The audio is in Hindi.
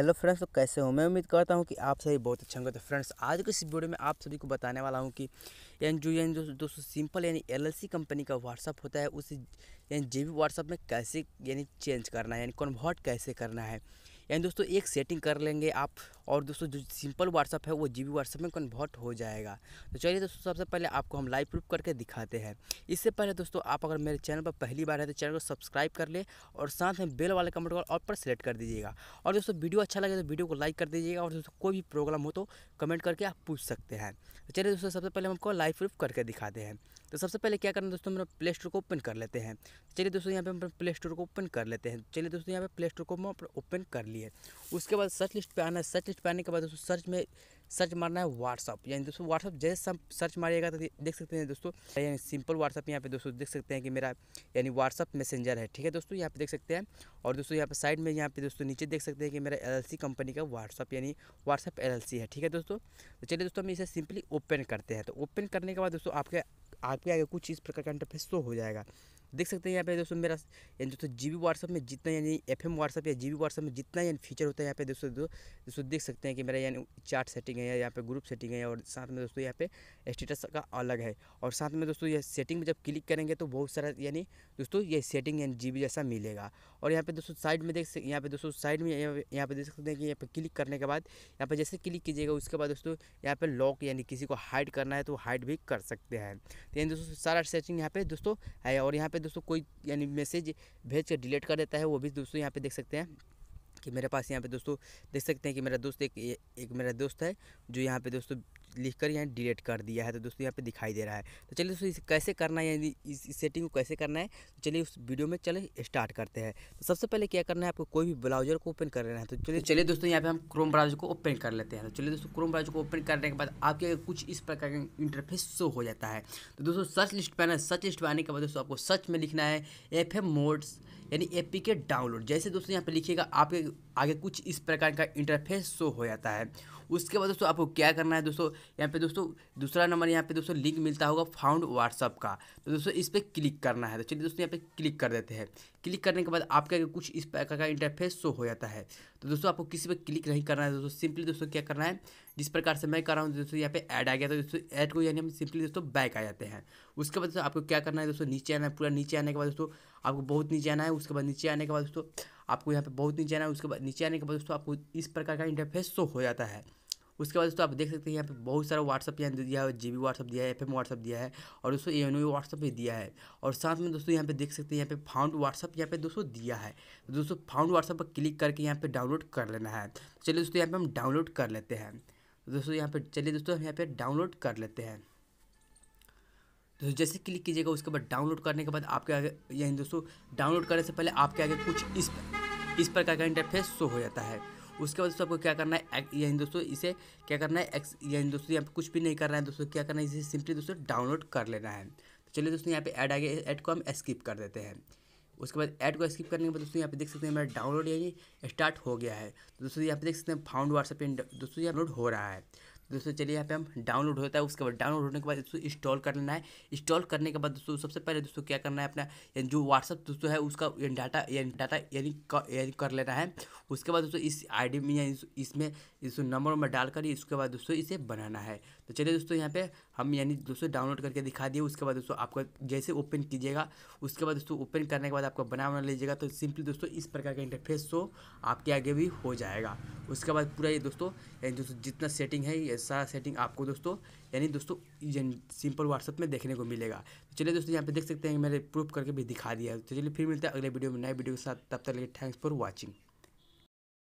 हेलो फ्रेंड्स तो कैसे हो मैं उम्मीद करता हूँ कि आप सभी बहुत अच्छे होंगे तो फ्रेंड्स आज के इस वीडियो में आप सभी को बताने वाला हूँ कि यानी जो यानी जो दोस्तों सिंपल यानी एलएलसी कंपनी का व्हाट्सअप होता है उसे यानी जे बी व्हाट्सअप में कैसे यानी चेंज करना है यानी कन्वर्ट कैसे करना है यानी दोस्तों एक सेटिंग कर लेंगे आप और दोस्तों जो सिंपल व्हाट्सअप है वो जी बी व्हाट्सएप में कन्वर्ट हो जाएगा तो चलिए दोस्तों सबसे पहले आपको हम लाइव प्रूफ करके दिखाते हैं इससे पहले दोस्तों आप अगर मेरे चैनल पर पहली बार है तो चैनल को सब्सक्राइब कर ले और साथ में बेल वाले कमेंट को ऑल पर सेलेक्ट कर दीजिएगा और दोस्तों वीडियो अच्छा लगे तो वीडियो को लाइक कर दीजिएगा और दोस्तों कोई भी प्रॉब्लम हो तो कमेंट करके आप पूछ सकते हैं तो चलिए दोस्तों सबसे पहले हम आपको लाइव प्रूफ करके दिखाते हैं तो सबसे पहले क्या करना दोस्तों मेरा प्ले स्टोर को ओपन कर लेते हैं चलिए दोस्तों यहाँ पे हम प्ले स्टोर को ओपन कर लेते हैं चलिए दोस्तों यहाँ पे प्ले स्टोर को हम ओपन कर लिए उसके बाद सर्च लिस्ट पे आना है सर्च लिस्ट पाने के बाद दोस्तों सर्च में सर्च मारना है व्हाट्सअप यानी दोस्तों व्हाट्सअप जैसे सर्च मारिएगा तो देख सकते हैं दोस्तों यानी सिंपल व्हाट्सअप यहाँ पे दोस्तों देख सकते हैं कि मेरा यानी व्हाट्सअप मैसेंजर है ठीक है दोस्तों यहाँ पे देख सकते हैं और दोस्तों यहाँ पे साइड में यहाँ पे दोस्तों नीचे देख सकते हैं कि मेरा एल कंपनी का व्हाट्सअप यानी व्हाट्सअप एल है ठीक है दोस्तों तो चलिए दोस्तों हम इसे सिंपली ओपन करते हैं तो ओपन करने के बाद दोस्तों आपके आपके आगे कुछ इस प्रकार का इंटरफेस शो हो जाएगा देख सकते हैं यहाँ पे दोस्तों मेरा यानी दोस्तों जी बी व्हाट्सअप में जितना यानी एफ एम व्हाट्सअप या जी बी व्हाट्सअप में जितना यानी फीचर होता है यहाँ पे दोस्तों दोस्तों देख सकते हैं कि मेरा यानी चार्ट सेटिंग है यहाँ पे ग्रुप सेटिंग है और साथ में दोस्तों यहाँ पे स्टेटस का अलग है और साथ में दोस्तों ये सेटिंग में जब क्लिक करेंगे तो बहुत सारा यानी दोस्तों ये सेटिंग यानी जी जैसा मिलेगा और यहाँ पे दोस्तों साइड में देख सकते यहाँ पे दोस्तों साइड में यहाँ पर देख सकते हैं कि यहाँ पर क्लिक करने के बाद यहाँ पर जैसे क्लिक कीजिएगा उसके बाद दोस्तों यहाँ पर लॉक यानी किसी को हाइड करना है तो हाइड भी कर सकते हैं तो यानी दोस्तों सारा सेटिंग यहाँ पे दोस्तों है और यहाँ पे दोस्तों कोई यानी मैसेज भेज कर डिलीट कर देता है वो भी दोस्तों यहाँ पे देख सकते हैं कि मेरे पास यहाँ पे दोस्तों देख सकते हैं कि मेरा दोस्त एक एक मेरा दोस्त है जो यहाँ पे दोस्तों लिख कर यहाँ डिलीट कर दिया है तो दोस्तों यहाँ पे दिखाई दे रहा है तो चलिए दोस्तों इसे कैसे करना है इस, इस सेटिंग को कैसे करना है तो चलिए उस वीडियो में चले स्टार्ट करते हैं तो सबसे पहले क्या करना है आपको कोई भी ब्राउजर को ओपन कर लेना है तो चलिए तो चलिए दोस्तों यहाँ पे हम क्रोम ब्राउजर को ओपन कर लेते हैं तो चलिए दोस्तों क्रोम ब्राउजर को ओपन करने के बाद आपके कुछ इस प्रकार का इंटरफेस शो हो जाता है तो दोस्तों सर्च लिस्ट पर आना सर्च लिस्ट पर आने के बाद दोस्तों आपको सर्च में लिखना है एफ एम मोड्स यानी ए पी के डाउनलोड जैसे दोस्तों यहाँ पे लिखिएगा आपके आगे कुछ इस प्रकार का इंटरफेस शो हो जाता है उसके बाद दोस्तों आपको क्या करना है दोस्तों यहाँ पे दोस्तों दूसरा नंबर यहाँ पे दोस्तों लिंक मिलता होगा फाउंड व्हाट्सअप का तो दोस्तों इस पर क्लिक करना है तो चलिए दोस्तों यहाँ पे क्लिक कर देते हैं क्लिक करने के बाद आपके आगे कुछ इस प्रकार का इंटरफेस शो हो जाता है तो दोस्तों आपको किसी पर क्लिक नहीं करना है दोस्तों सिंपली दोस्तों क्या करना है जिस प्रकार से मैं कर रहा हूँ दोस्तों यहाँ पे ऐड आ गया तो दोस्तों ऐड को यानी हम सिंपली दोस्तों बैक आ जाते हैं उसके बाद दोस्तों आपको क्या करना है दोस्तों नीचे आना है पूरा नीचे आने के बाद दोस्तों आपको बहुत नीचे आना है उसके बाद नीचे आने के बाद दोस्तों आपको यहाँ पे बहुत नीचे आना है उसके बाद नीचे आने के बाद दोस्तों आपको इस प्रकार का इंटरफेस शो हो जाता है उसके बाद दोस्तों आप देख सकते हैं यहाँ पे बहुत सारा व्हाट्सअप यहाँ दिया है जी बी व्हाट्सअप दिया है एफ एम व्हाट्सअप दिया है और दोस्तों एन ओ व्हाट्सअप भी दिया है और साथ में दोस्तों यहाँ पे देख सकते हैं यहाँ पे फाउंड व्हाट्सअप यहाँ पे दोस्तों दिया है तो दोस्तों फाउंड व्हाट्सअप पर क्लिक करके यहाँ पर डाउनलोड कर लेना है चलिए दोस्तों यहाँ पर हम डाउनलोड कर लेते हैं दोस्तों यहाँ पर चलिए दोस्तों हम यहाँ पर डाउनलोड कर लेते हैं तो जैसे क्लिक कीजिएगा उसके बाद डाउनलोड करने के बाद आपके आगे यही दोस्तों डाउनलोड करने से पहले आपके आगे कुछ इस इस प्रकार का इंटरफेस शो हो जाता है उसके बाद आपको क्या करना है यही दोस्तों इसे क्या करना है एक्स यही दोस्तों यहाँ पे कुछ भी नहीं करना है दोस्तों क्या करना है इसे सिंपली दोस्तों डाउनलोड कर लेना है तो चलिए दोस्तों यहाँ पे ऐड आ गया ऐड को हम स्किप कर देते हैं उसके बाद ऐड को स्किप करने के बाद दोस्तों यहाँ पे देख सकते हैं मेरा डाउनलोड यही स्टार्ट हो गया है तो दोस्तों यहाँ पे देख सकते हैं फाउंड व्हाट्सएप दोस्तों यहाँ डाउनलोड हो रहा है दोस्तों चलिए यहाँ पे हम डाउनलोड होता है उसके बाद डाउनलोड होने के बाद दोस्तों इंस्टॉल कर लेना है इंस्टॉल करने के बाद दोस्तों सबसे पहले दोस्तों क्या करना है अपना जो व्हाट्सअप दोस्तों है उसका डाटा डाटा यानी कर लेना है उसके बाद दोस्तों इस आई में या इसमें इस नंबर में डालकर इसके बाद दोस्तों इसे बनाना है तो चलिए दोस्तों यहाँ पे हम यानी दोस्तों डाउनलोड करके दिखा दिए उसके बाद दोस्तों आपको जैसे ओपन कीजिएगा उसके बाद दोस्तों ओपन करने के बाद आपको बना बना लीजिएगा तो सिंपली दोस्तों इस प्रकार का इंटरफेस तो आपके आगे भी हो जाएगा उसके बाद पूरा ये दोस्तों यानी दोस्तों जितना सेटिंग है ये सारा सेटिंग आपको दोस्तों यानी दोस्तों सिंपल व्हाट्सअप में देखने को मिलेगा तो चलिए दोस्तों यहाँ पे देख सकते हैं मैंने प्रूफ करके भी दिखा दिया तो चलिए फिर मिलता है अगले वीडियो में नए वीडियो के साथ तब तक लगे थैंक्स फॉर वॉचिंग